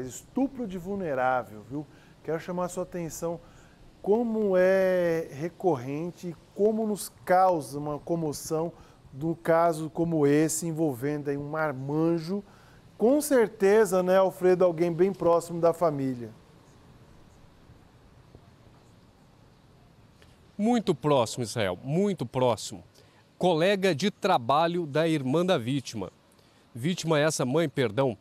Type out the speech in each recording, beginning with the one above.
Estupro de vulnerável, viu? Quero chamar a sua atenção como é recorrente e como nos causa uma comoção do caso como esse envolvendo aí um marmanjo. Com certeza, né, Alfredo, alguém bem próximo da família. Muito próximo, Israel, muito próximo. Colega de trabalho da irmã da vítima. Vítima essa, mãe, perdão,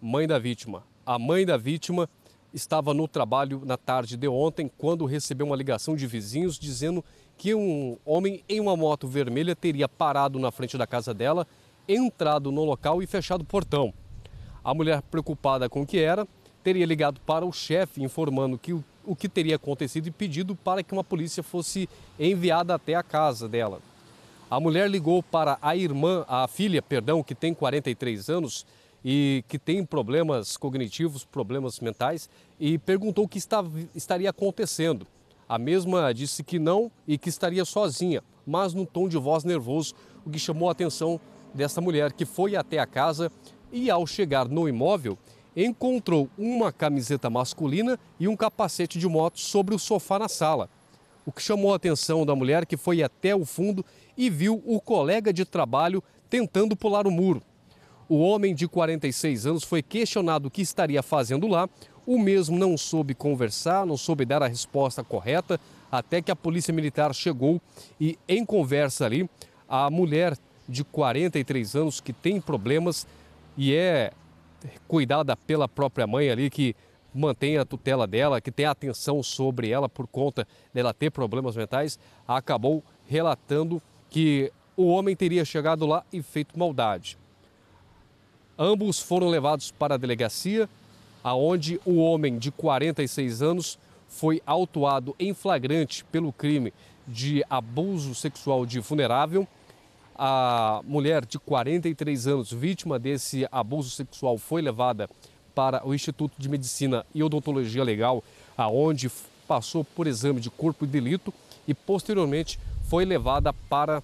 mãe da vítima a mãe da vítima estava no trabalho na tarde de ontem quando recebeu uma ligação de vizinhos dizendo que um homem em uma moto vermelha teria parado na frente da casa dela, entrado no local e fechado o portão. A mulher, preocupada com o que era, teria ligado para o chefe informando que o, o que teria acontecido e pedido para que uma polícia fosse enviada até a casa dela. A mulher ligou para a irmã, a filha, perdão, que tem 43 anos, e que tem problemas cognitivos, problemas mentais, e perguntou o que está, estaria acontecendo. A mesma disse que não e que estaria sozinha, mas num tom de voz nervoso, o que chamou a atenção dessa mulher, que foi até a casa e, ao chegar no imóvel, encontrou uma camiseta masculina e um capacete de moto sobre o sofá na sala. O que chamou a atenção da mulher, que foi até o fundo e viu o colega de trabalho tentando pular o muro. O homem de 46 anos foi questionado o que estaria fazendo lá. O mesmo não soube conversar, não soube dar a resposta correta, até que a polícia militar chegou e, em conversa ali, a mulher de 43 anos que tem problemas e é cuidada pela própria mãe ali, que mantém a tutela dela, que tem atenção sobre ela por conta dela ter problemas mentais, acabou relatando que o homem teria chegado lá e feito maldade. Ambos foram levados para a delegacia, aonde o homem de 46 anos foi autuado em flagrante pelo crime de abuso sexual de vulnerável. A mulher de 43 anos, vítima desse abuso sexual, foi levada para o Instituto de Medicina e Odontologia Legal, aonde passou por exame de corpo e delito e posteriormente foi levada para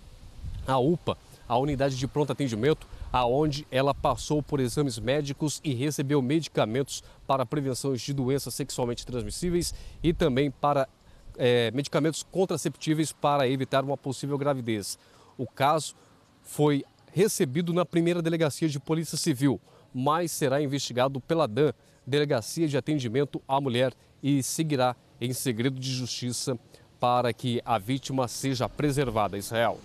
a UPA, a unidade de pronto atendimento, aonde ela passou por exames médicos e recebeu medicamentos para prevenção de doenças sexualmente transmissíveis e também para é, medicamentos contraceptíveis para evitar uma possível gravidez. O caso foi recebido na primeira delegacia de Polícia Civil, mas será investigado pela DAN, Delegacia de Atendimento à Mulher, e seguirá em segredo de justiça para que a vítima seja preservada. Israel.